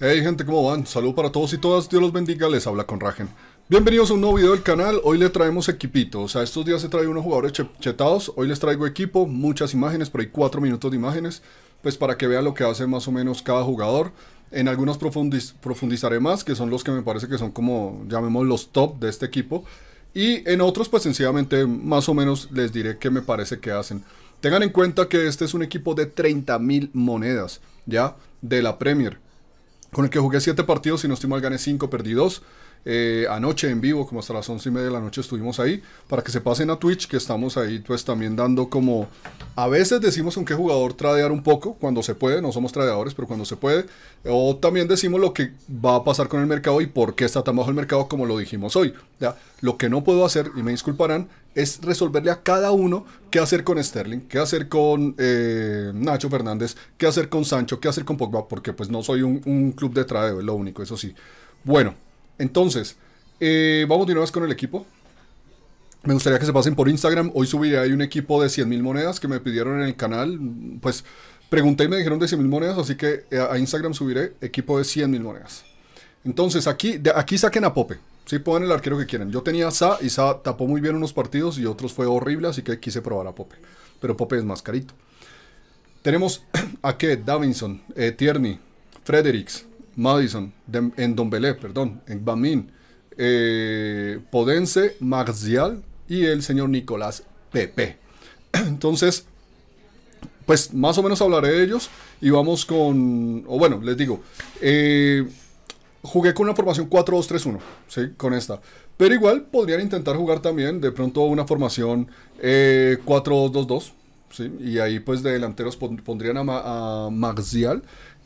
Hey gente, ¿cómo van? Salud para todos y todas, Dios los bendiga, les habla con Ragen. Bienvenidos a un nuevo video del canal, hoy le traemos equipito, o sea, estos días se trae unos jugadores chetados, hoy les traigo equipo, muchas imágenes, pero hay 4 minutos de imágenes, pues para que vean lo que hace más o menos cada jugador. En algunos profundizaré más, que son los que me parece que son como, llamemos los top de este equipo. Y en otros, pues sencillamente, más o menos les diré qué me parece que hacen. Tengan en cuenta que este es un equipo de 30.000 monedas, ¿ya? De la Premier con el que jugué 7 partidos, y no estoy mal, gané 5, perdí 2. Eh, anoche en vivo, como hasta las 11 y media de la noche estuvimos ahí, para que se pasen a Twitch, que estamos ahí pues también dando como, a veces decimos con qué jugador tradear un poco, cuando se puede, no somos tradeadores, pero cuando se puede, o también decimos lo que va a pasar con el mercado y por qué está tan bajo el mercado como lo dijimos hoy. ¿ya? Lo que no puedo hacer, y me disculparán, es resolverle a cada uno qué hacer con Sterling, qué hacer con eh, Nacho Fernández, qué hacer con Sancho, qué hacer con Pogba, porque pues no soy un, un club de tradeo, es lo único, eso sí. Bueno, entonces, eh, vamos de nuevo con el equipo. Me gustaría que se pasen por Instagram. Hoy subiré hay un equipo de 100.000 monedas que me pidieron en el canal. Pues pregunté y me dijeron de 100.000 monedas, así que eh, a Instagram subiré equipo de 100.000 monedas. Entonces, aquí, aquí saquen a Pope. Sí, pueden el arquero que quieran. Yo tenía a Sa y Sa tapó muy bien unos partidos y otros fue horrible, así que quise probar a Pope. Pero Pope es más carito. Tenemos a qué? Davinson, eh, Tierney, Fredericks, Madison, en en Belé, perdón, en Bamin eh, Podense, Marcial y el señor Nicolás Pepe. Entonces, pues más o menos hablaré de ellos y vamos con, o bueno, les digo, eh, jugué con una formación 4-2-3-1, ¿sí? Con esta. Pero igual podrían intentar jugar también de pronto una formación eh, 4-2-2-2, ¿sí? Y ahí pues de delanteros pondrían a,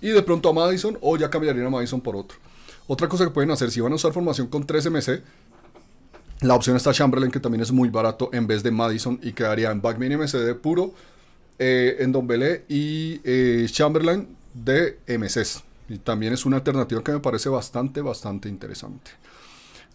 y de pronto a Madison o ya cambiarían a Madison por otro. Otra cosa que pueden hacer, si van a usar formación con 3MC, la opción está Chamberlain, que también es muy barato, en vez de Madison, y quedaría en Backman de puro, eh, en Don Belé y eh, Chamberlain de MCs. Y también es una alternativa que me parece bastante, bastante interesante.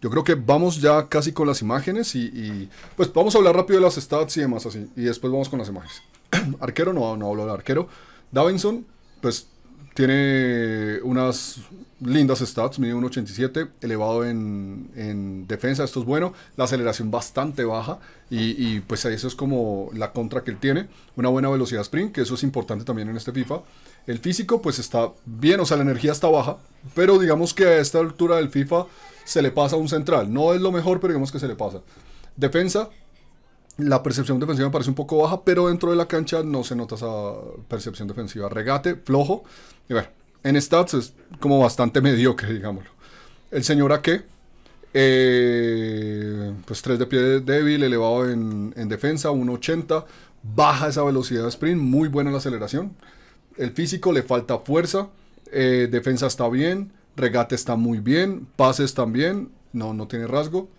Yo creo que vamos ya casi con las imágenes y, pues vamos a hablar rápido de las stats y demás así. Y después vamos con las imágenes. arquero, no, no hablo de arquero. Davinson, pues tiene unas lindas stats, mide 1.87, elevado en, defensa, esto es bueno, la aceleración bastante baja y, y, pues eso es como la contra que él tiene, una buena velocidad sprint, que eso es importante también en este FIFA. El físico pues está bien, o sea, la energía está baja, pero digamos que a esta altura del FIFA se le pasa a un central, no es lo mejor, pero digamos que se le pasa. Defensa, la percepción defensiva me parece un poco baja, pero dentro de la cancha no se nota esa percepción defensiva. Regate, flojo. Y bueno, en stats es como bastante mediocre, digámoslo. El señor Ake, eh, pues 3 de pie débil, elevado en, defensa, 1.80. Baja esa velocidad de sprint, muy buena la aceleración. El físico le falta fuerza. Eh, defensa está bien. Regate está muy bien. Pases también. No, no tiene rasgo.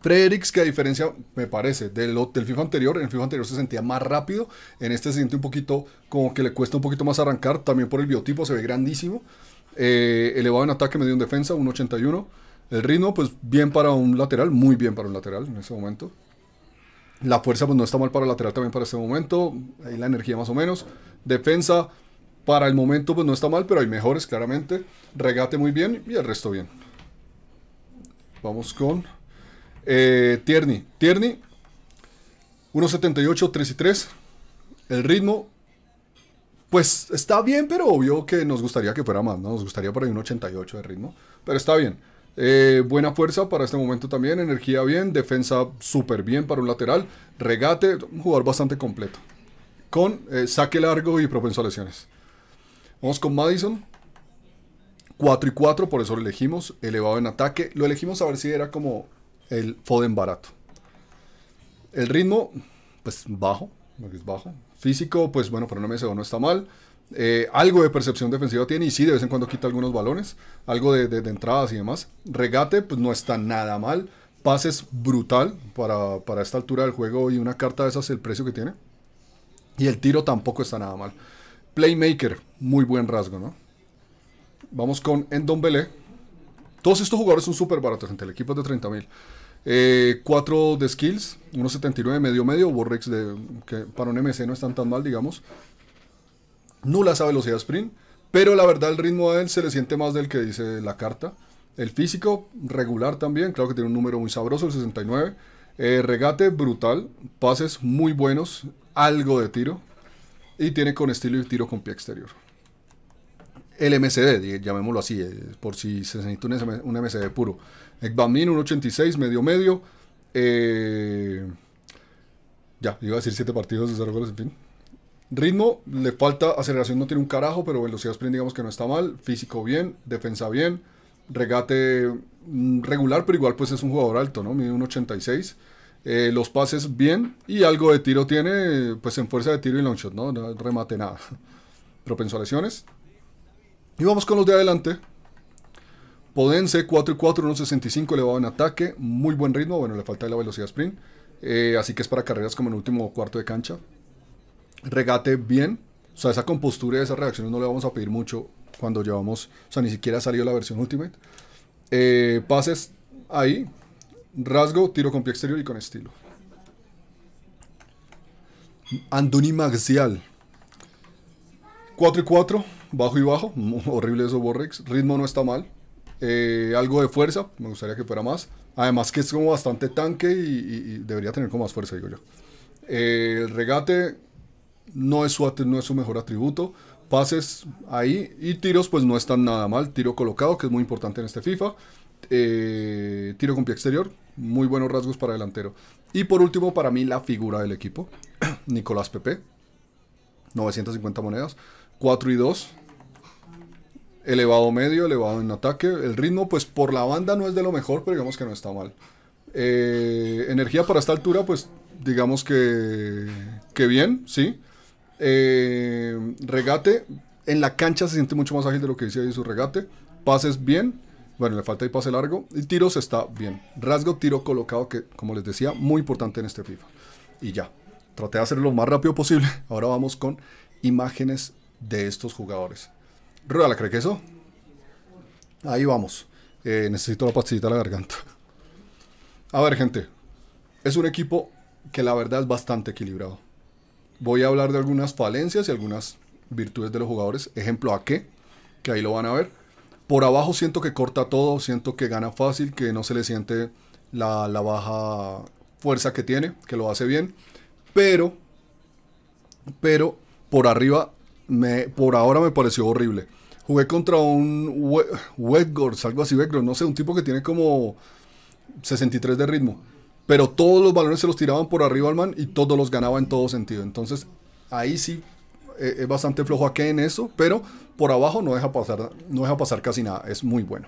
Fredericks que a diferencia, me parece, del, del FIFA anterior, en el FIFA anterior se sentía más rápido, en este se siente un poquito, como que le cuesta un poquito más arrancar, también por el biotipo, se ve grandísimo. Eh, elevado en ataque, medio en defensa, 1.81. El ritmo, pues bien para un lateral, muy bien para un lateral en ese momento. La fuerza, pues no está mal para el lateral también para este momento. Ahí la energía más o menos. Defensa, para el momento, pues no está mal, pero hay mejores, claramente. Regate muy bien y el resto bien. Vamos con eh, Tierney. Tierney, 1.78, 3 y 3. El ritmo, pues está bien, pero obvio que nos gustaría que fuera más, Nos gustaría para ahí un 88 de ritmo, pero está bien. Eh, buena fuerza para este momento también, energía bien, defensa súper bien para un lateral, regate, un jugador bastante completo. Con eh, saque largo y propenso a lesiones. Vamos con Madison. 4 y 4, por eso lo elegimos. Elevado en ataque. Lo elegimos a ver si era como el Foden barato. El ritmo, pues bajo, bajo. Físico, pues bueno, no me sé no está mal. Eh, algo de percepción defensiva tiene y sí, de vez en cuando quita algunos balones, algo de, entradas y demás. Regate, pues no está nada mal. Pases brutal para, para, esta altura del juego y una carta de esas el precio que tiene. Y el tiro tampoco está nada mal. Playmaker, muy buen rasgo, ¿no? Vamos con Endon Belé todos estos jugadores son súper baratos, gente. El equipo es de 30.000. mil. 4 eh, de skills, 1.79 medio medio, Borrex de, que para un MC no están tan mal, digamos. Nula a velocidad sprint, pero la verdad el ritmo de él se le siente más del que dice la carta. El físico, regular también, claro que tiene un número muy sabroso, el 69. Eh, regate, brutal, pases muy buenos, algo de tiro. Y tiene con estilo y tiro con pie exterior el MCD, llamémoslo así, eh, por si se necesita un, MCD puro. un 1.86, medio medio. Eh, ya, iba a decir 7 partidos de 0 goles, en fin. Ritmo, le falta aceleración, no tiene un carajo, pero velocidad sprint digamos que no está mal. Físico bien, defensa bien, regate mm, regular, pero igual pues es un jugador alto, ¿no? Mide 1.86. Eh, los pases bien y algo de tiro tiene, pues en fuerza de tiro y long shot, ¿no? no remate nada. Propenso a lesiones, y vamos con los de adelante. Podense, 4 y 4, 1.65 elevado en ataque. Muy buen ritmo. Bueno, le falta la velocidad sprint. Eh, así que es para carreras como en el último cuarto de cancha. Regate bien. O sea, esa compostura y esas reacciones no le vamos a pedir mucho cuando llevamos. O sea, ni siquiera ha salido la versión Ultimate. Eh, pases ahí. Rasgo, tiro con pie exterior y con estilo. Andoni Maxial. 4 y 4 bajo y bajo, horrible eso Borrex, ritmo no está mal, eh, algo de fuerza, me gustaría que fuera más, además que es como bastante tanque y, debería tener como más fuerza, digo yo. Eh, el regate no es, su, no es su mejor atributo, pases ahí y tiros pues no están nada mal, tiro colocado que es muy importante en este FIFA, eh, tiro con pie exterior, muy buenos rasgos para delantero. Y por último para mí la figura del equipo, Nicolás Pepe, 950 monedas. 4 y 2. Elevado medio, elevado en ataque. El ritmo, pues por la banda no es de lo mejor, pero digamos que no está mal. Eh, energía para esta altura, pues digamos que, que bien, sí. Eh, regate, en la cancha se siente mucho más ágil de lo que decía ahí su regate. Pases bien, bueno, le falta ahí pase largo. Y tiros está bien. Rasgo, tiro colocado, que como les decía, muy importante en este FIFA. Y ya, traté de hacerlo lo más rápido posible. Ahora vamos con imágenes de estos jugadores. Rueda, ¿cree que eso? Ahí vamos. Eh, necesito la pastillita de la garganta. A ver, gente. Es un equipo que la verdad es bastante equilibrado. Voy a hablar de algunas falencias y algunas virtudes de los jugadores. Ejemplo, ¿a qué? Que ahí lo van a ver. Por abajo siento que corta todo, siento que gana fácil, que no se le siente la baja fuerza que tiene, que lo hace bien. Pero, pero por arriba, me, por ahora me pareció horrible. Jugué contra un web algo así, no sé, un tipo que tiene como 63 de ritmo. Pero todos los balones se los tiraban por arriba al man y todos los ganaba en todo sentido. Entonces, ahí sí e, es bastante flojo aquí en eso, pero por abajo no deja pasar, no deja pasar casi nada. Es muy bueno.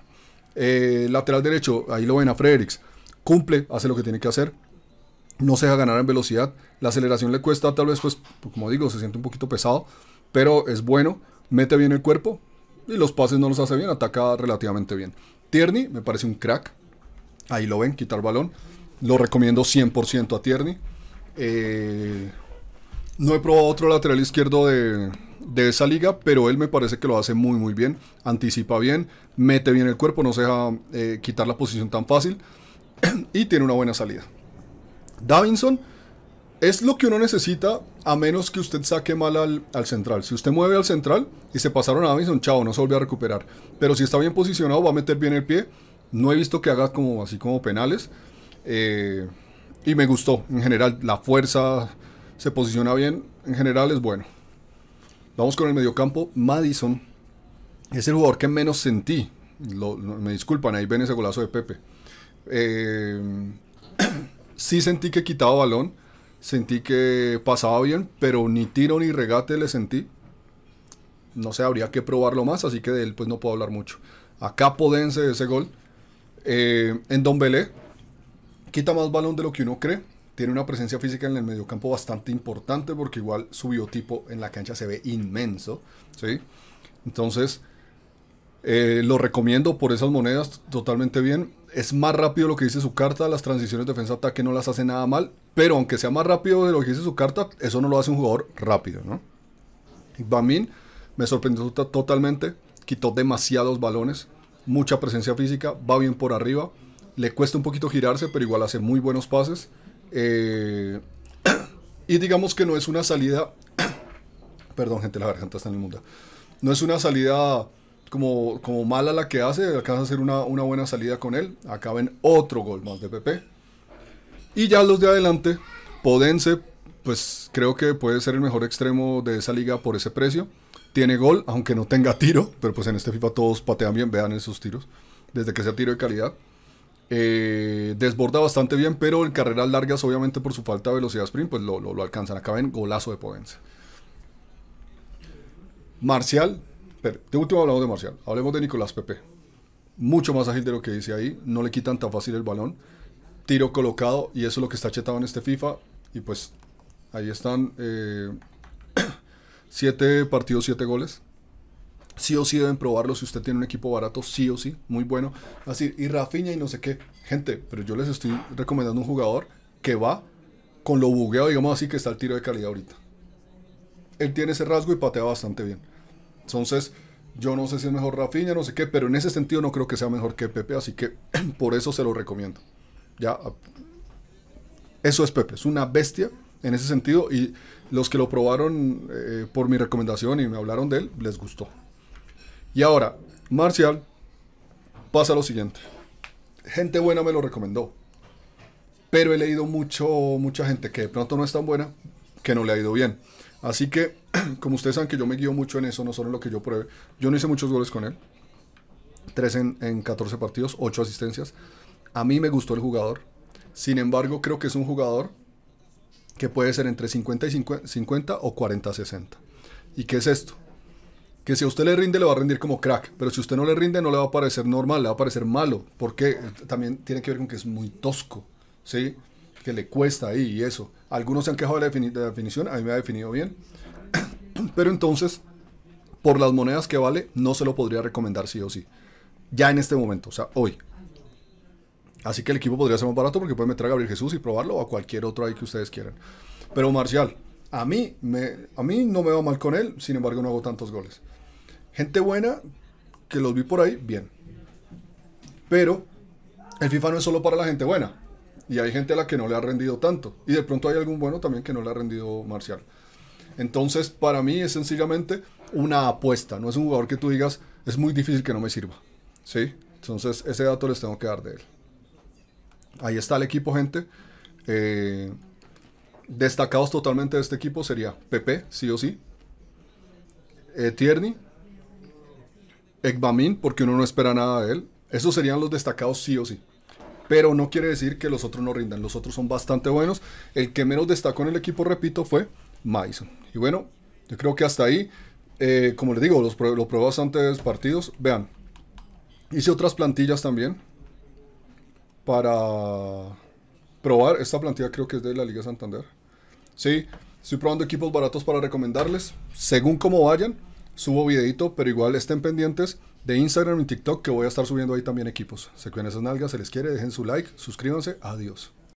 Eh, lateral derecho, ahí lo ven a Fredericks. Cumple, hace lo que tiene que hacer no se deja ganar en velocidad. La aceleración le cuesta, tal vez, pues, como digo, se siente un poquito pesado, pero es bueno, mete bien el cuerpo y los pases no los hace bien, ataca relativamente bien. Tierney me parece un crack. Ahí lo ven, quitar balón. Lo recomiendo 100% a Tierney. Eh, no he probado otro lateral izquierdo de, esa liga, pero él me parece que lo hace muy muy bien, anticipa bien, mete bien el cuerpo, no se deja eh, quitar la posición tan fácil y tiene una buena salida. Davinson es lo que uno necesita a menos que usted saque mal al, central. Si usted mueve al central y se pasaron a Davinson, chao, no se vuelve a recuperar. Pero si está bien posicionado, va a meter bien el pie. No he visto que haga como así como penales. Eh, y me gustó. En general, la fuerza se posiciona bien. En general es bueno. Vamos con el mediocampo. Madison es el jugador que menos sentí. me disculpan, ahí ven ese golazo de Pepe. Eh, sí sentí que quitaba balón, sentí que pasaba bien, pero ni tiro ni regate le sentí. No sé, habría que probarlo más, así que de él pues no puedo hablar mucho. Acá Podense ese gol. Eh, en Don Belé, quita más balón de lo que uno cree. Tiene una presencia física en el mediocampo bastante importante porque igual su biotipo en la cancha se ve inmenso. ¿sí? Entonces, eh, lo recomiendo por esas monedas totalmente bien es más rápido lo que dice su carta, las transiciones de defensa-ataque no las hace nada mal, pero aunque sea más rápido de lo que dice su carta, eso no lo hace un jugador rápido, ¿no? Bamin me sorprendió totalmente, quitó demasiados balones, mucha presencia física, va bien por arriba, le cuesta un poquito girarse, pero igual hace muy buenos pases. Eh, y digamos que no es una salida... Perdón, gente, la garganta está en el mundo. No es una salida como, mala la que hace, alcanza a hacer una, buena salida con él. Acaba en otro gol más de PP. Y ya los de adelante, Podense, pues creo que puede ser el mejor extremo de esa liga por ese precio. Tiene gol, aunque no tenga tiro, pero pues en este FIFA todos patean bien, vean esos tiros, desde que sea tiro de calidad. Eh, desborda bastante bien, pero en carreras largas, obviamente por su falta de velocidad sprint, pues lo, alcanzan. Acaba en golazo de Podense. Marcial, pero, de último hablamos de Marcial. Hablemos de Nicolás Pepe. Mucho más ágil de lo que dice ahí. No le quitan tan fácil el balón. Tiro colocado. Y eso es lo que está chetado en este FIFA. Y pues ahí están. Eh, siete partidos, siete goles. Sí o sí deben probarlo si usted tiene un equipo barato, sí o sí, muy bueno. Así, y Rafiña y no sé qué. Gente, pero yo les estoy recomendando un jugador que va con lo bugueado, digamos así, que está el tiro de calidad ahorita. Él tiene ese rasgo y patea bastante bien. Entonces, yo no sé si es mejor Rafinha, no sé qué, pero en ese sentido no creo que sea mejor que Pepe, así que por eso se lo recomiendo. Ya, ah, eso es Pepe, es una bestia en ese sentido y los que lo probaron eh, por mi recomendación y me hablaron de él, les gustó. Y ahora, Marcial, pasa lo siguiente. Gente buena me lo recomendó, pero he leído mucho, mucha gente que de pronto no es tan buena, que no le ha ido bien. Así que, como ustedes saben que yo me guío mucho en eso, no solo en lo que yo pruebe. Yo no hice muchos goles con él. Tres en, en 14 partidos, ocho asistencias. A mí me gustó el jugador. Sin embargo, creo que es un jugador que puede ser entre 50 y 50, o 40 60. ¿Y qué es esto? Que si a usted le rinde, le va a rendir como crack. Pero si usted no le rinde, no le va a parecer normal, le va a parecer malo. Porque también tiene que ver con que es muy tosco. ¿sí? que le cuesta ahí y eso. Algunos se han quejado de la, definición, a mí me ha definido bien. Pero entonces, por las monedas que vale, no se lo podría recomendar sí o sí. Ya en este momento, o sea, hoy. Así que el equipo podría ser más barato porque puede meter a Gabriel Jesús y probarlo o a cualquier otro ahí que ustedes quieran. Pero Marcial, a mí, a mí no me va mal con él, sin embargo no hago tantos goles. Gente buena, que los vi por ahí, bien. Pero el FIFA no es solo para la gente buena. Y hay gente a la que no le ha rendido tanto. Y de pronto hay algún bueno también que no le ha rendido Marcial. Entonces, para mí es sencillamente una apuesta. No es un jugador que tú digas, es muy difícil que no me sirva. ¿Sí? Entonces, ese dato les tengo que dar de él. Ahí está el equipo, gente. Eh, destacados totalmente de este equipo sería Pepe, sí o sí. Eh, Tierney. Ekbamin, porque uno no espera nada de él. Esos serían los destacados sí o sí pero no quiere decir que los otros no rindan. Los otros son bastante buenos. El que menos destacó en el equipo, repito, fue Mason Y bueno, yo creo que hasta ahí, eh, como les digo, los los lo probé partidos. Vean, hice otras plantillas también para probar. Esta plantilla creo que es de la Liga Santander. Sí, estoy probando equipos baratos para recomendarles. Según como vayan, subo videito, pero igual estén pendientes de Instagram y TikTok que voy a estar subiendo ahí también equipos. Se cuiden esas nalgas, se les quiere, dejen su like, suscríbanse, adiós.